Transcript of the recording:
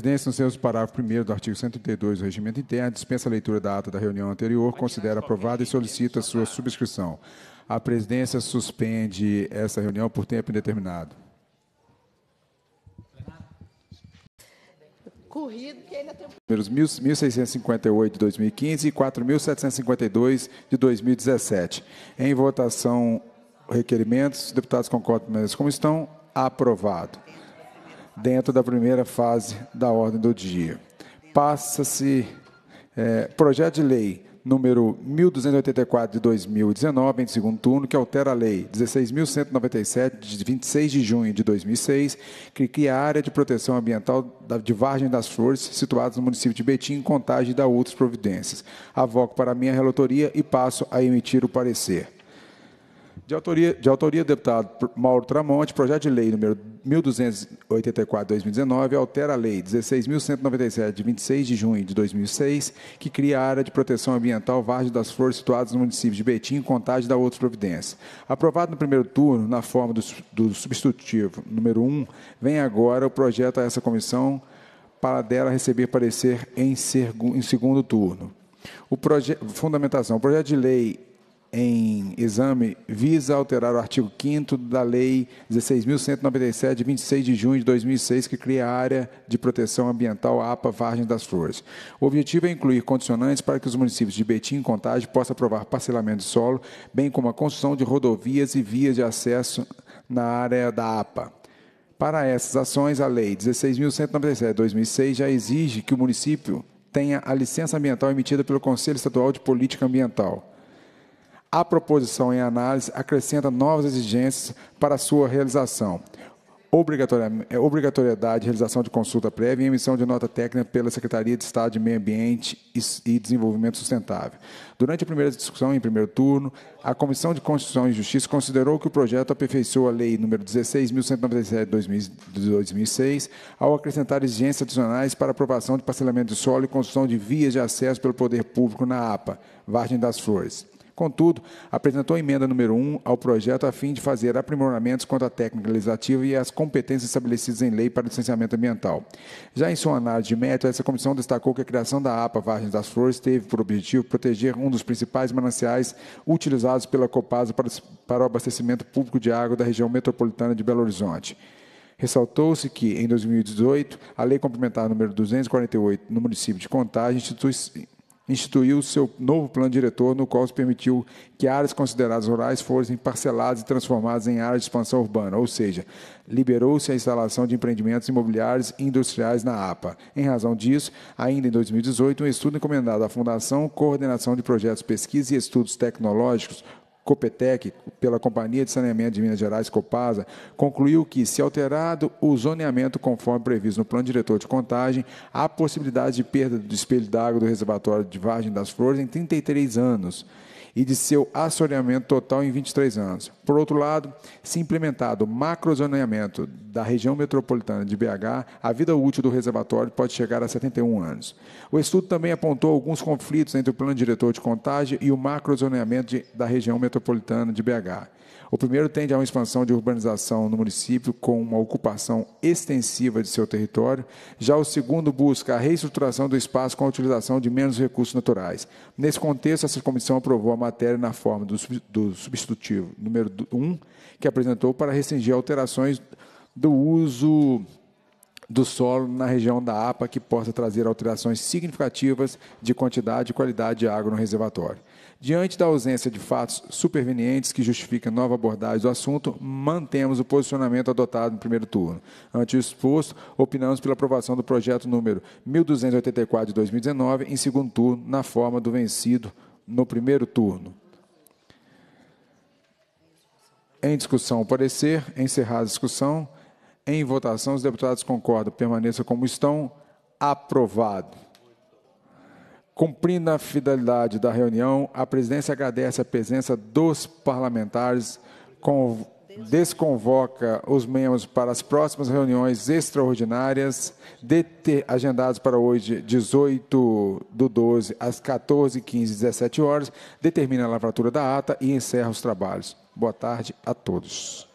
Presidência nos parágrafo 1 do artigo 132 do Regimento Interno, dispensa a leitura da ata da reunião anterior, considera aprovada e solicita sua subscrição. A presidência suspende essa reunião por tempo indeterminado. Corrido, que ainda tem Números 1658 de 2015 e 4752 de 2017. Em votação, requerimentos, os deputados concordam, mas como estão? Aprovado dentro da primeira fase da ordem do dia. Passa-se é, projeto de lei número 1284 de 2019, em segundo turno, que altera a lei 16.197 de 26 de junho de 2006, que cria a área de proteção ambiental de Vargem das Flores, situadas no município de Betim, contagem da dá outras providências. Avoco para a minha relatoria e passo a emitir o parecer. De autoria, de autoria do deputado Mauro Tramonte, projeto de lei número 1284-2019 altera a lei 16.197, de 26 de junho de 2006, que cria a área de proteção ambiental Vargem das Flores, situadas nos municípios de Betim, Contagem da Outra Providência. Aprovado no primeiro turno, na forma do, do substitutivo número 1, vem agora o projeto a essa comissão para dela receber parecer em, ser, em segundo turno. O proje, fundamentação. O projeto de lei em exame visa alterar o artigo 5 da Lei 16.197, de 26 de junho de 2006, que cria a Área de Proteção Ambiental APA Vargem das Flores. O objetivo é incluir condicionantes para que os municípios de Betim e Contagem possam aprovar parcelamento de solo, bem como a construção de rodovias e vias de acesso na área da APA. Para essas ações, a Lei 16.197, de 2006, já exige que o município tenha a licença ambiental emitida pelo Conselho Estadual de Política Ambiental a proposição em análise acrescenta novas exigências para sua realização. É, obrigatoriedade de realização de consulta prévia e emissão de nota técnica pela Secretaria de Estado de Meio Ambiente e Desenvolvimento Sustentável. Durante a primeira discussão, em primeiro turno, a Comissão de Constituição e Justiça considerou que o projeto aperfeiçoou a Lei nº 16.197 de 2006 ao acrescentar exigências adicionais para aprovação de parcelamento de solo e construção de vias de acesso pelo poder público na APA, Vargem das Flores. Contudo, apresentou emenda número 1 ao projeto a fim de fazer aprimoramentos quanto à técnica legislativa e às competências estabelecidas em lei para licenciamento ambiental. Já em sua análise de mérito, essa comissão destacou que a criação da APA Vargens das Flores teve por objetivo proteger um dos principais mananciais utilizados pela Copasa para, para o abastecimento público de água da região metropolitana de Belo Horizonte. Ressaltou-se que, em 2018, a Lei Complementar número 248, no município de Contagem, institui instituiu seu novo plano diretor, no qual se permitiu que áreas consideradas rurais fossem parceladas e transformadas em áreas de expansão urbana, ou seja, liberou-se a instalação de empreendimentos imobiliários e industriais na APA. Em razão disso, ainda em 2018, um estudo encomendado à Fundação Coordenação de Projetos Pesquisa e Estudos Tecnológicos, Copetec, pela Companhia de Saneamento de Minas Gerais, Copasa, concluiu que, se alterado o zoneamento conforme previsto no plano diretor de contagem, há possibilidade de perda do espelho d'água do reservatório de Vargem das Flores em 33 anos e de seu assoreamento total em 23 anos. Por outro lado, se implementado o macrozoneamento da região metropolitana de BH, a vida útil do reservatório pode chegar a 71 anos. O estudo também apontou alguns conflitos entre o plano diretor de contagem e o macrozoneamento da região metropolitana de BH. O primeiro tende a uma expansão de urbanização no município com uma ocupação extensiva de seu território. Já o segundo busca a reestruturação do espaço com a utilização de menos recursos naturais. Nesse contexto, essa comissão aprovou a matéria na forma do, substitutivo número 1, que apresentou para restringir alterações do uso do solo na região da APA que possa trazer alterações significativas de quantidade e qualidade de água no reservatório. Diante da ausência de fatos supervenientes que justifiquem nova abordagem do assunto, mantemos o posicionamento adotado no primeiro turno. Ante o exposto, opinamos pela aprovação do projeto número 1284 de 2019 em segundo turno, na forma do vencido no primeiro turno. Em discussão, o parecer. Encerrada a discussão. Em votação, os deputados concordam. Permaneça como estão. Aprovado. Cumprindo a fidelidade da reunião, a presidência agradece a presença dos parlamentares com desconvoca os membros para as próximas reuniões extraordinárias, agendadas para hoje, 18 do 12, às 14, 15 17 horas, determina a lavratura da ata e encerra os trabalhos. Boa tarde a todos.